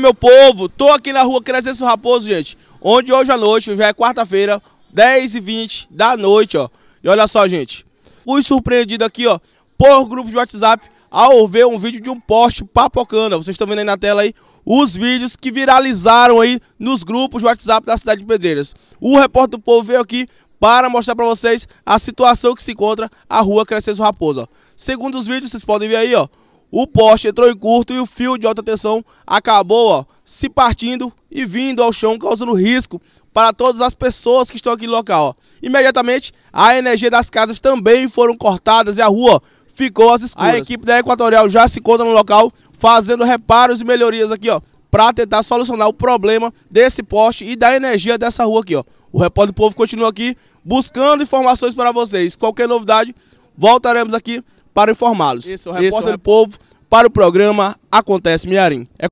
meu povo, tô aqui na rua Crescencio Raposo, gente, onde hoje à noite, já é quarta-feira, 10h20 da noite, ó. E olha só, gente, fui surpreendido aqui, ó, por grupo de WhatsApp, ao ver um vídeo de um poste papocando, vocês estão vendo aí na tela aí, os vídeos que viralizaram aí nos grupos de WhatsApp da cidade de Pedreiras. O repórter do povo veio aqui para mostrar para vocês a situação que se encontra a rua Crescencio Raposo, ó. Segundo os vídeos, vocês podem ver aí, ó, o poste entrou em curto e o fio de alta tensão acabou ó, se partindo e vindo ao chão, causando risco para todas as pessoas que estão aqui no local. Ó. Imediatamente, a energia das casas também foram cortadas e a rua ficou às escuras. A equipe da Equatorial já se encontra no local, fazendo reparos e melhorias aqui, ó, para tentar solucionar o problema desse poste e da energia dessa rua aqui, ó. O Repórter do Povo continua aqui buscando informações para vocês. Qualquer novidade, voltaremos aqui para informá-los. Esse é o Repórter é o... do Povo para o programa Acontece Miarim. É